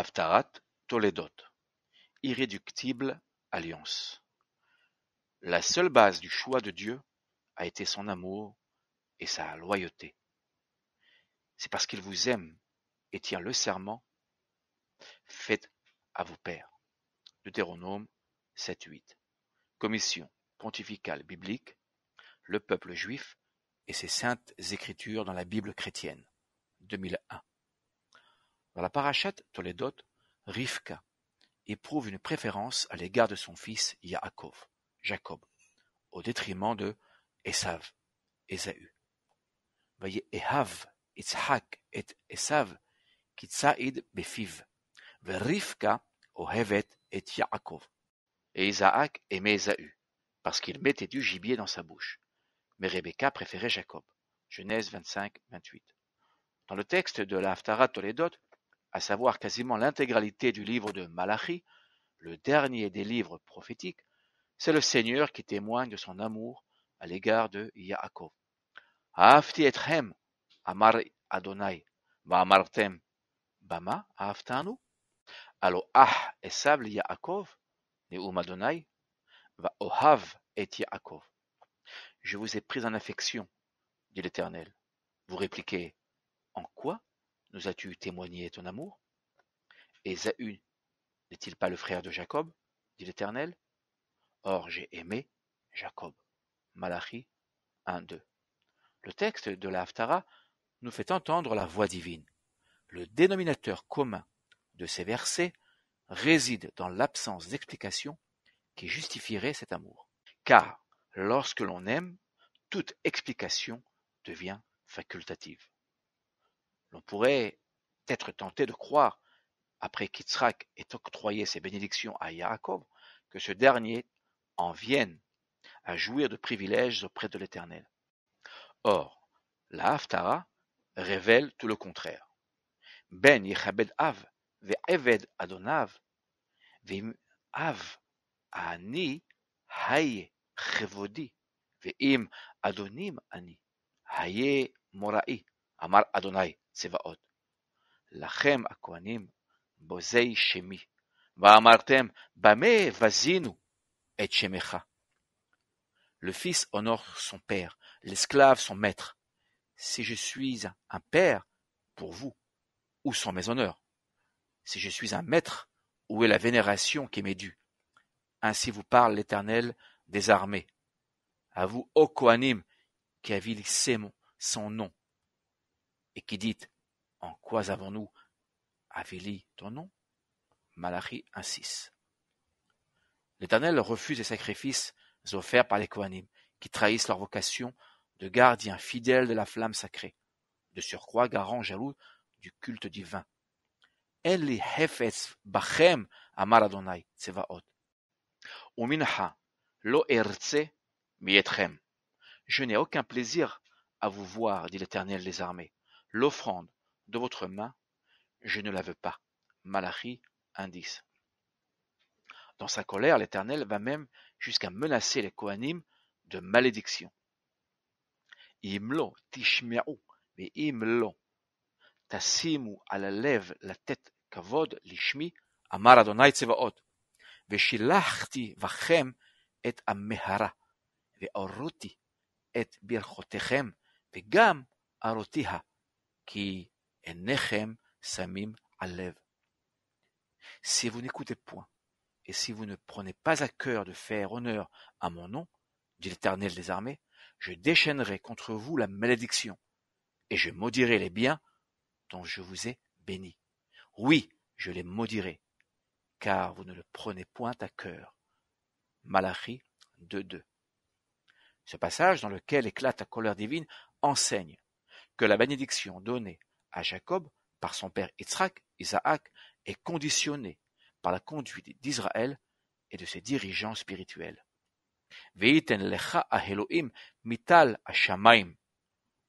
Aftarat Toledot. irréductible alliance. La seule base du choix de Dieu a été son amour et sa loyauté. C'est parce qu'il vous aime et tient le serment fait à vos pères. Deutéronome 7.8. Commission pontificale biblique, le peuple juif et ses saintes écritures dans la Bible chrétienne. 2001. Dans la parachate Toledot, Rivka éprouve une préférence à l'égard de son fils Yaakov, Jacob, au détriment de Esav, voyez, Ehav, Itzhak, et Esav kitsaïd befiv. au ohevet et Yaakov. Et Isaac aimait Esaü, parce qu'il mettait du gibier dans sa bouche. Mais Rebecca préférait Jacob. Genèse 25, 28. Dans le texte de la Haftara toledote à savoir quasiment l'intégralité du livre de Malachie, le dernier des livres prophétiques, c'est le Seigneur qui témoigne de son amour à l'égard de Yaakov. amar Adonai, bama alo ah Yaakov, et Yaakov. Je vous ai pris en affection, dit l'Éternel. Vous répliquez, en quoi nous as-tu témoigné ton amour et Ésaü n'est-il pas le frère de Jacob dit l'Éternel. Or j'ai aimé Jacob. Malachi 1, 2. Le texte de la Haftara nous fait entendre la voix divine. Le dénominateur commun de ces versets réside dans l'absence d'explication qui justifierait cet amour. Car lorsque l'on aime, toute explication devient facultative. L'on pourrait être tenté de croire, après qu'Itsrak ait octroyé ses bénédictions à Yaakov, que ce dernier en vienne à jouir de privilèges auprès de l'Éternel. Or, la Haftara révèle tout le contraire. Ben Yechabed Av, Ve'eved Adonav, Ve'im Av, Ani, Haye, Chevodi, Ve'im Adonim, Ani, Haye, Morai, Amar Adonai. Le fils honore son père, l'esclave son maître. Si je suis un père, pour vous, où sont mes honneurs Si je suis un maître, où est la vénération qui m'est due Ainsi vous parle l'Éternel des armées. À vous, ô Kohanim, qui avilissez son nom, et qui dit « En quoi avons-nous avili ton nom? Malachi 1,6 L'Éternel refuse les sacrifices offerts par les Kohanim, qui trahissent leur vocation de gardiens fidèles de la flamme sacrée, de surcroît garant jaloux du culte divin. Eli hefetz bachem amar Adonai tsevaot. lo erze Je n'ai aucun plaisir à vous voir, dit l'Éternel des armées. L'offrande de votre main, je ne la veux pas. Malachie 1, Dans sa colère, l'Éternel va même jusqu'à menacer les Kohanim de malédiction. Imlo tishme'u mais imlo tasimu à la lèvre la tête kavod lishmi amar Adonai tsevaot veshilachti vachem et amehara ve'oruti et birchotechem ve'gam arotiha Nechem samim alev. Si vous n'écoutez point, et si vous ne prenez pas à cœur de faire honneur à mon nom, dit l'Éternel des armées, je déchaînerai contre vous la malédiction, et je maudirai les biens dont je vous ai bénis. Oui, je les maudirai, car vous ne le prenez point à cœur. Malachie 2.2 Ce passage dans lequel éclate la colère divine enseigne que la bénédiction donnée à Jacob par son père Yitzhak, Isaac, est conditionnée par la conduite d'Israël et de ses dirigeants spirituels. lecha Elohim mital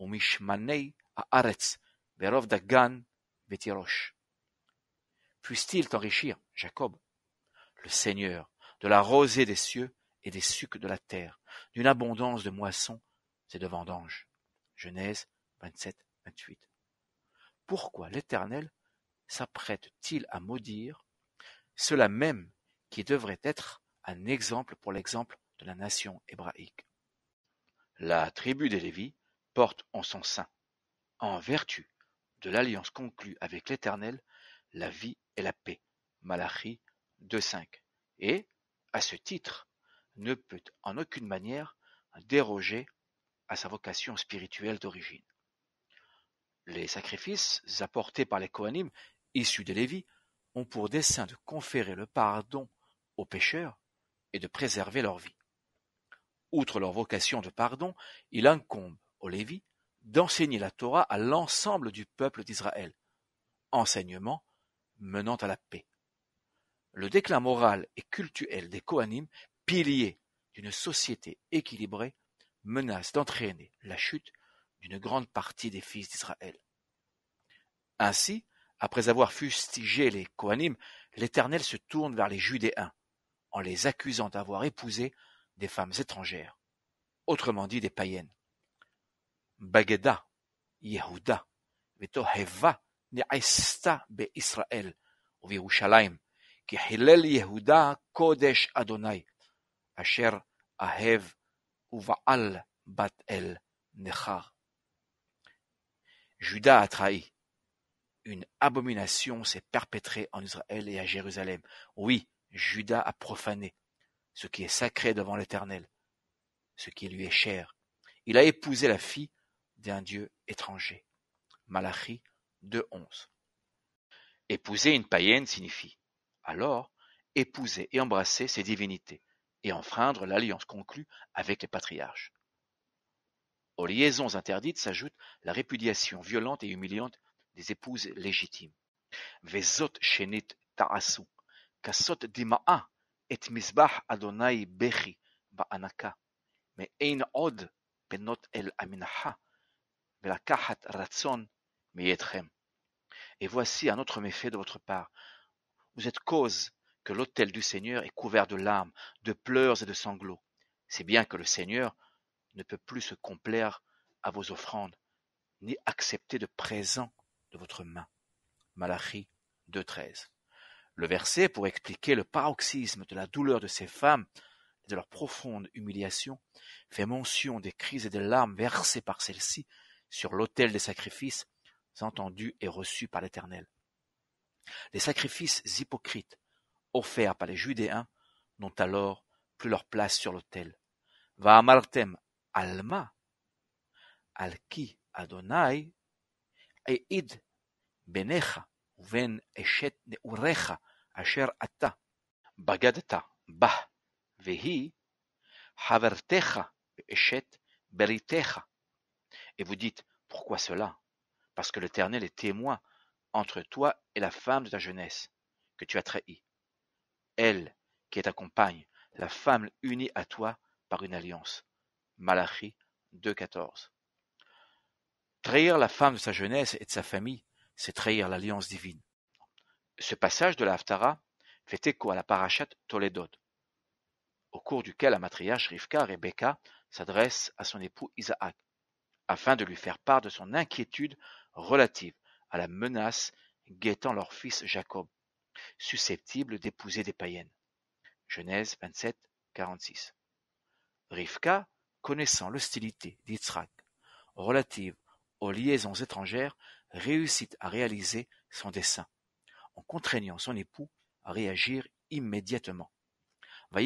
umishmanei dagan Puisse-t-il t'enrichir, Jacob, le Seigneur, de la rosée des cieux et des sucs de la terre, d'une abondance de moissons et de vendanges. Genèse pourquoi l'Éternel s'apprête-t-il à maudire cela même qui devrait être un exemple pour l'exemple de la nation hébraïque La tribu des Lévis porte en son sein, en vertu de l'alliance conclue avec l'Éternel, la vie et la paix. Malachie 2.5. Et, à ce titre, ne peut en aucune manière déroger à sa vocation spirituelle d'origine. Les sacrifices apportés par les Kohanim, issus des Lévis, ont pour dessein de conférer le pardon aux pécheurs et de préserver leur vie. Outre leur vocation de pardon, il incombe aux Lévis d'enseigner la Torah à l'ensemble du peuple d'Israël, enseignement menant à la paix. Le déclin moral et cultuel des Kohanim, pilier d'une société équilibrée, menace d'entraîner la chute une grande partie des fils d'Israël. Ainsi, après avoir fustigé les Kohanim, l'Éternel se tourne vers les Judéens, en les accusant d'avoir épousé des femmes étrangères, autrement dit des païennes. Bageda, Yehuda, be Israël, ou Yehuda Kodesh Adonai, Asher Ahev, Uvaal Bat Judas a trahi. Une abomination s'est perpétrée en Israël et à Jérusalem. Oui, Judas a profané ce qui est sacré devant l'Éternel, ce qui lui est cher. Il a épousé la fille d'un dieu étranger. Malachie 2.11. Épouser une païenne signifie alors épouser et embrasser ses divinités et enfreindre l'alliance conclue avec les patriarches. Aux liaisons interdites s'ajoute la répudiation violente et humiliante des épouses légitimes. et Adonai el Et voici un autre méfait de votre part. Vous êtes cause que l'autel du Seigneur est couvert de larmes, de pleurs et de sanglots. C'est bien que le Seigneur, ne peut plus se complaire à vos offrandes, ni accepter de présents de votre main. Malachie 2.13. Le verset, pour expliquer le paroxysme de la douleur de ces femmes et de leur profonde humiliation, fait mention des cris et des larmes versées par celles-ci sur l'autel des sacrifices entendus et reçus par l'Éternel. Les sacrifices hypocrites offerts par les Judéens n'ont alors plus leur place sur l'autel. Va'amartem Alma, Alki Et vous dites, pourquoi cela Parce que l'Éternel est témoin entre toi et la femme de ta jeunesse, que tu as trahi. Elle, qui est ta compagne, la femme unie à toi par une alliance. Malachi 2.14 Trahir la femme de sa jeunesse et de sa famille, c'est trahir l'alliance divine. Ce passage de la Haftara fait écho à la parachate Tolédod, au cours duquel la matriarche Rivka, Rebecca, s'adresse à son époux Isaac, afin de lui faire part de son inquiétude relative à la menace guettant leur fils Jacob, susceptible d'épouser des païennes. Genèse 27.46 Rivka connaissant l'hostilité d'Yitzhak relative aux liaisons étrangères réussit à réaliser son dessein, en contraignant son époux à réagir immédiatement. Et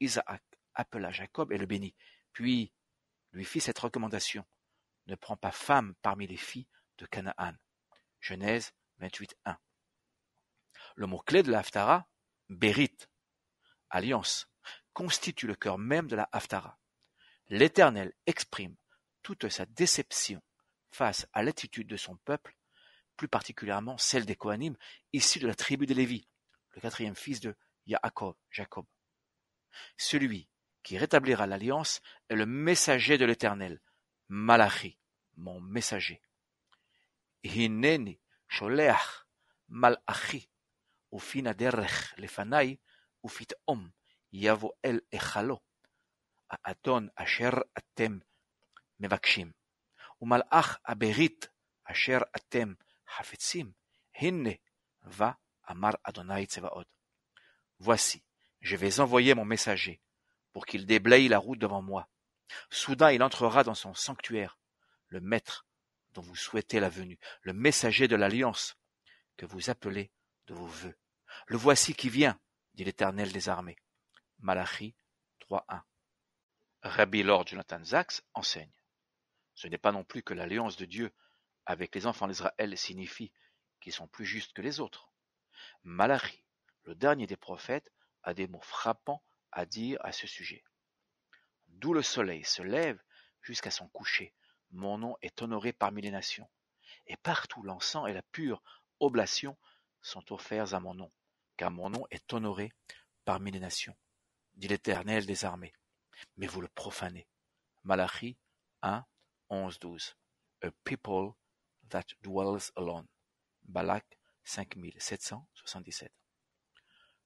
Isaac appela Jacob et le bénit, puis lui fit cette recommandation, ne prends pas femme parmi les filles de Canaan. Genèse 28.1. Le mot-clé de la haftara, Bérite, alliance, constitue le cœur même de la haftara. L'Éternel exprime toute sa déception face à l'attitude de son peuple, plus particulièrement celle des Kohanim, issus de la tribu des Lévi, le quatrième fils de Yaakov, Jacob. Celui qui rétablira l'alliance est le messager de l'Éternel, Malachi, mon messager. Hinneni, Sholeach, Malachi, Ufinaderrech, Lefanaï, Ufitom, Yavo El Echalo, aton Acher, Atem, Mebakshim, Umalach, Aberit, Acher, Atem, Hafitsim, Hinne, Va, Amar Adonai, Tsevaod. Voici, je vais envoyer mon messager, pour qu'il déblaye la route devant moi. Soudain, il entrera dans son sanctuaire, le maître dont vous souhaitez la venue, le messager de l'alliance, que vous appelez de vos vœux. Le voici qui vient, dit l'Éternel des armées. Malachie 3.1. Rabbi Lord Jonathan Zaks enseigne. Ce n'est pas non plus que l'alliance de Dieu avec les enfants d'Israël signifie qu'ils sont plus justes que les autres. Malachi, le dernier des prophètes, a des mots frappants à dire à ce sujet. D'où le soleil se lève jusqu'à son coucher, mon nom est honoré parmi les nations, et partout l'encens et la pure oblation sont offerts à mon nom, car mon nom est honoré parmi les nations, dit l'Éternel des armées. Mais vous le profanez. Malachie 1, 11, 12. A people that dwells alone. Balak 5777.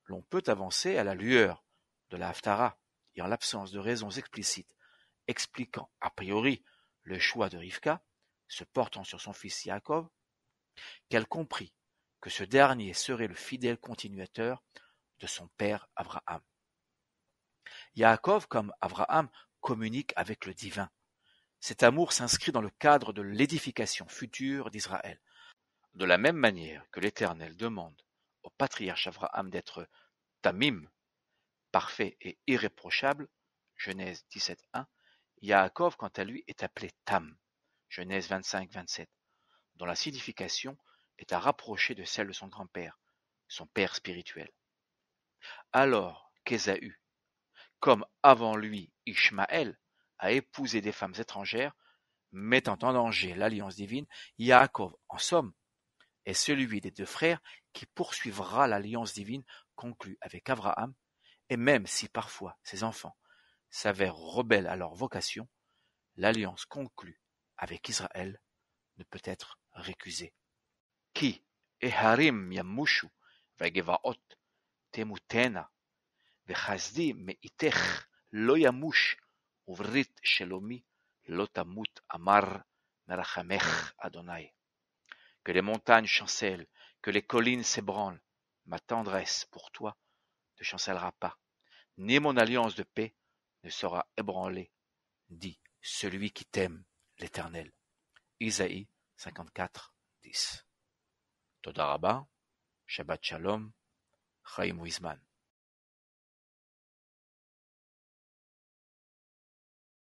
L'on peut avancer à la lueur de la Haftara et en l'absence de raisons explicites expliquant a priori le choix de Rivka, se portant sur son fils Yaakov, qu'elle comprit que ce dernier serait le fidèle continuateur de son père Abraham. Yaakov, comme Abraham, communique avec le divin. Cet amour s'inscrit dans le cadre de l'édification future d'Israël. De la même manière que l'Éternel demande au patriarche Abraham d'être tamim, parfait et irréprochable, Genèse 17.1, Yaakov quant à lui est appelé Tam, Genèse 25-27, dont la signification est à rapprocher de celle de son grand-père, son père spirituel. Alors qu'Ésaü, comme avant lui Ishmaël, a épousé des femmes étrangères, mettant en danger l'alliance divine, Yaakov, en somme, est celui des deux frères qui poursuivra l'alliance divine conclue avec Abraham, et même si parfois ses enfants s'avèrent rebelles à leur vocation, l'alliance conclue avec Israël ne peut être récusée. Qui eharim yamushu vegevaot temutena vechazdi meitech lo uvrit shelomi amar Adonai. Que les montagnes chancellent, que les collines s'ébranlent, ma tendresse pour toi ne chancellera pas, ni mon alliance de paix ne sera ébranlé, dit celui qui t'aime, l'Éternel. Isaïe 54, 10. Todaraba, Shabbat Shalom, Chaim Wisman